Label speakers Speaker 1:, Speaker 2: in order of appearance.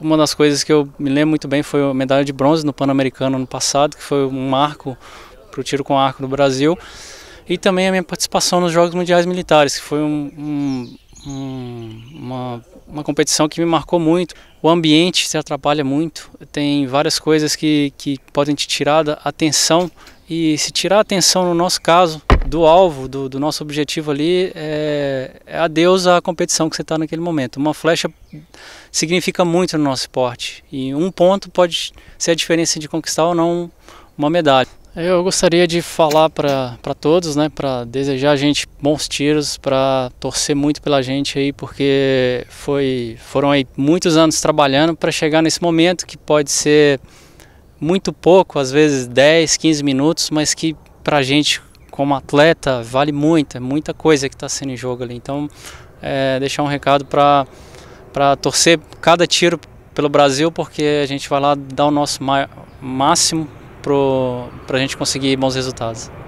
Speaker 1: Uma das coisas que eu me lembro muito bem foi a medalha de bronze no Pan-Americano ano passado, que foi um marco para o tiro com arco no Brasil. E também a minha participação nos Jogos Mundiais Militares, que foi um, um, uma, uma competição que me marcou muito. O ambiente se atrapalha muito, tem várias coisas que, que podem te tirar da atenção. E se tirar a atenção, no nosso caso, do alvo, do, do nosso objetivo ali, é, é adeus à competição que você está naquele momento. Uma flecha significa muito no nosso esporte e um ponto pode ser a diferença de conquistar ou não uma medalha. Eu gostaria de falar para todos, né, para desejar a gente bons tiros, para torcer muito pela gente aí, porque foi, foram aí muitos anos trabalhando para chegar nesse momento que pode ser muito pouco, às vezes 10, 15 minutos, mas que para a gente como atleta vale muito, é muita coisa que está sendo em jogo ali. Então, é, deixar um recado para torcer cada tiro pelo Brasil, porque a gente vai lá dar o nosso máximo para a gente conseguir bons resultados.